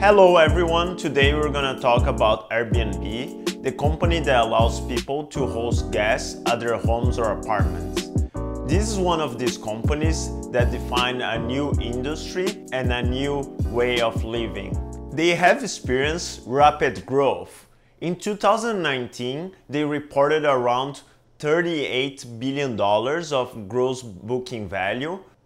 Hello everyone, today we're gonna talk about Airbnb, the company that allows people to host guests at their homes or apartments. This is one of these companies that define a new industry and a new way of living. They have experienced rapid growth. In 2019, they reported around $38 billion of gross booking value,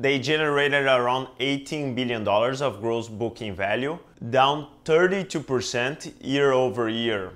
They generated around $18 billion of gross booking value, down 32% year over year,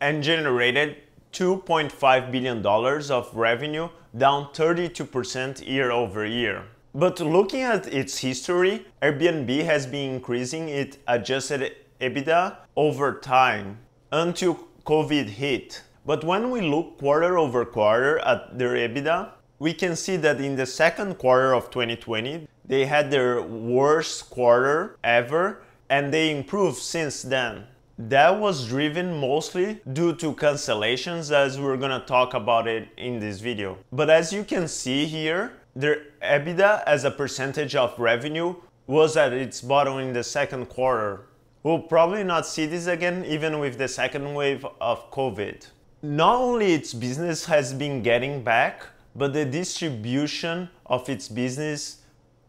and generated $2.5 billion of revenue, down 32% year over year. But looking at its history, Airbnb has been increasing its adjusted EBITDA over time until COVID hit. But when we look quarter over quarter at their EBITDA, we can see that in the second quarter of 2020, they had their worst quarter ever and they improved since then. That was driven mostly due to cancellations as we're gonna talk about it in this video. But as you can see here, their EBITDA as a percentage of revenue was at its bottom in the second quarter. We'll probably not see this again even with the second wave of COVID. Not only its business has been getting back, but the distribution of its business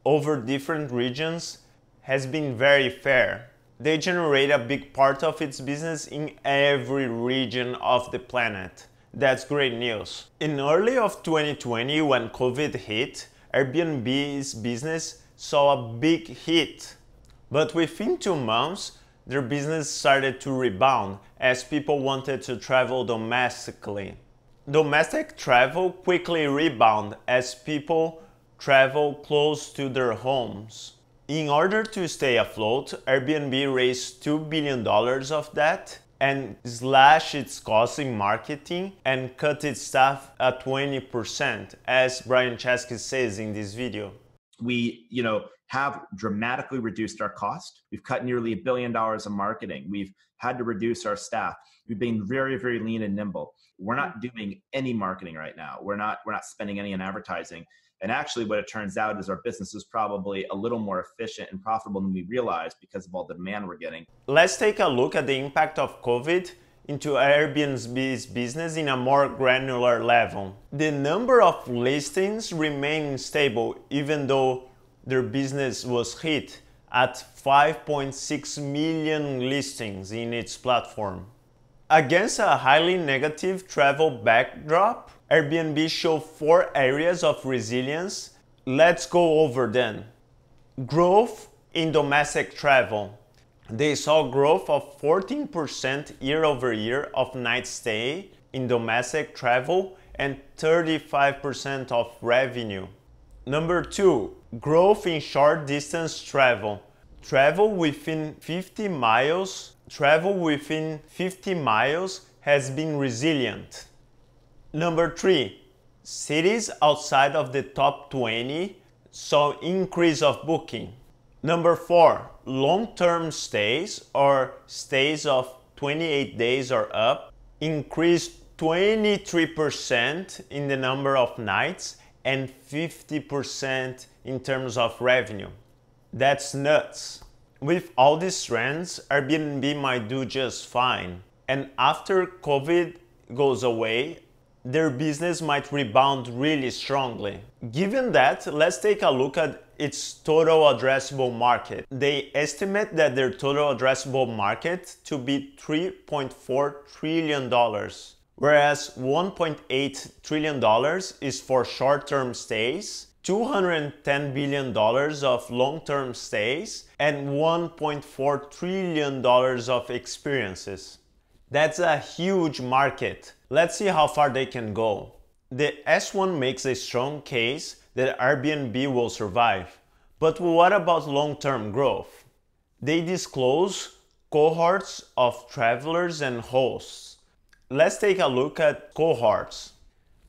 over different regions has been very fair. They generate a big part of its business in every region of the planet. That's great news. In early of 2020 when COVID hit, Airbnb's business saw a big hit. But within 2 months, their business started to rebound as people wanted to travel domestically. Domestic travel quickly rebound as people travel close to their homes. In order to stay afloat, Airbnb raised $2 billion of debt and slash its costs in marketing and cut its staff at 20%, as Brian Chesky says in this video. We, you know, have dramatically reduced our cost. We've cut nearly a billion dollars of marketing. We've had to reduce our staff. We've been very, very lean and nimble. We're not mm-hmm. doing any marketing right now. We're not we're not spending any on advertising. And actually, what it turns out is our business is probably a little more efficient and profitable than we realized because of all the demand we're getting. Let's take a look at the impact of COVID into Airbnb's business in a more granular level. The number of listings remained stable even though their business was hit at 5.6 million listings in its platform. Against a highly negative travel backdrop, Airbnb showed four areas of resilience. Let's go over them. Growth in domestic travel. They saw growth of 14% year over year of night stay in domestic travel and 35% of revenue. Number two, growth in short distance travel. Travel within 50 miles, travel within 50 miles has been resilient. Number three, cities outside of the top 20 saw increase of booking. Number four, long-term stays or stays of 28 days or up increased 23% in the number of nights and 50% in terms of revenue. That's nuts. With all these trends, Airbnb might do just fine. And after COVID goes away, their business might rebound really strongly. Given that, let's take a look at its total addressable market. They estimate that their total addressable market to be $3.4 trillion, whereas $1.8 trillion is for short-term stays $210 billion of long-term stays and $1.4 trillion of experiences. That's a huge market. Let's see how far they can go. The S1 makes a strong case that Airbnb will survive. But what about long-term growth? They disclose cohorts of travelers and hosts. Let's take a look at cohorts.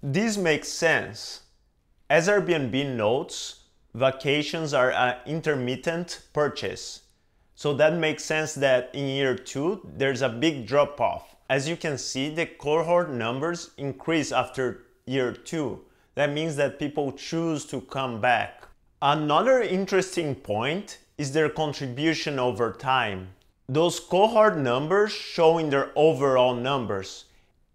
This makes sense as Airbnb notes, vacations are an intermittent purchase. So that makes sense that in year two, there's a big drop off. As you can see, the cohort numbers increase after year two. That means that people choose to come back. Another interesting point is their contribution over time. Those cohort numbers showing their overall numbers.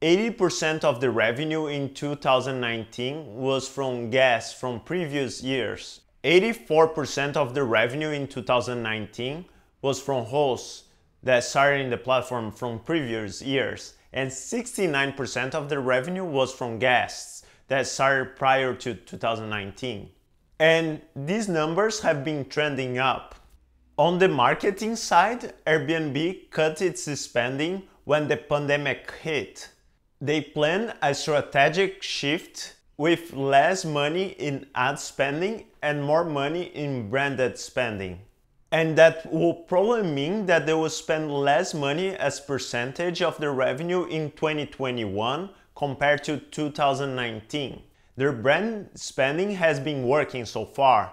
80% of the revenue in 2019 was from gas from previous years. 84% of the revenue in 2019 was from hosts that started in the platform from previous years, and 69% of the revenue was from guests that started prior to 2019. And these numbers have been trending up. On the marketing side, Airbnb cut its spending when the pandemic hit they plan a strategic shift with less money in ad spending and more money in branded spending. And that will probably mean that they will spend less money as percentage of their revenue in 2021 compared to 2019. Their brand spending has been working so far.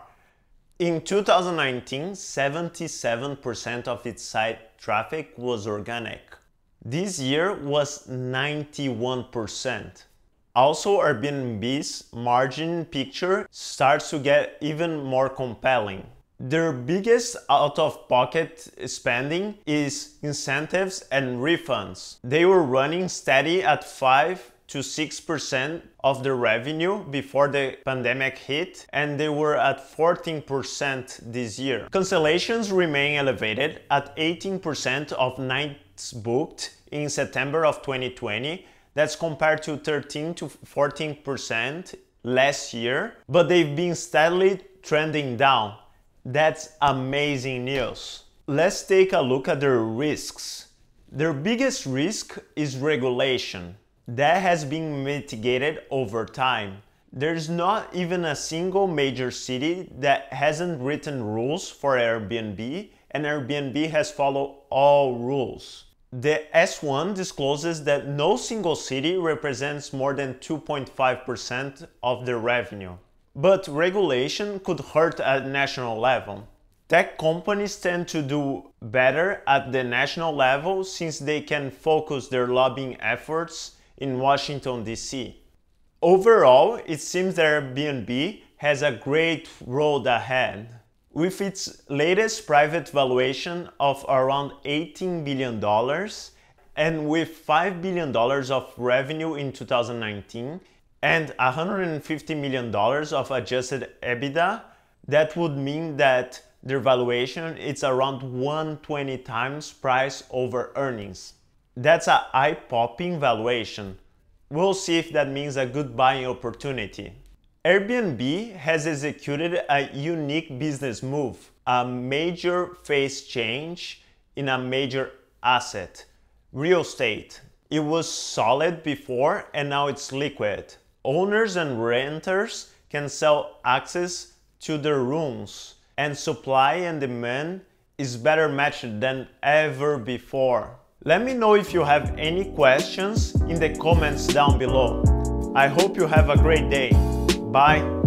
In 2019, 77% of its site traffic was organic. This year was 91%. Also, Airbnb's margin picture starts to get even more compelling. Their biggest out of pocket spending is incentives and refunds. They were running steady at 5 to 6% of the revenue before the pandemic hit, and they were at 14% this year. Cancellations remain elevated at 18% of nights booked in September of 2020. That's compared to 13 to 14% last year, but they've been steadily trending down. That's amazing news. Let's take a look at their risks. Their biggest risk is regulation. That has been mitigated over time. There's not even a single major city that hasn't written rules for Airbnb, and Airbnb has followed all rules. The S1 discloses that no single city represents more than 2.5% of the revenue. But regulation could hurt at national level. Tech companies tend to do better at the national level since they can focus their lobbying efforts in Washington, D.C. Overall, it seems that Airbnb has a great road ahead. With its latest private valuation of around $18 billion and with $5 billion of revenue in 2019 and $150 million of adjusted EBITDA, that would mean that their valuation is around 120 times price over earnings. That's a eye-popping valuation. We'll see if that means a good buying opportunity. Airbnb has executed a unique business move, a major phase change in a major asset, real estate. It was solid before and now it's liquid. Owners and renters can sell access to their rooms and supply and demand is better matched than ever before. Let me know if you have any questions in the comments down below. I hope you have a great day. Bye!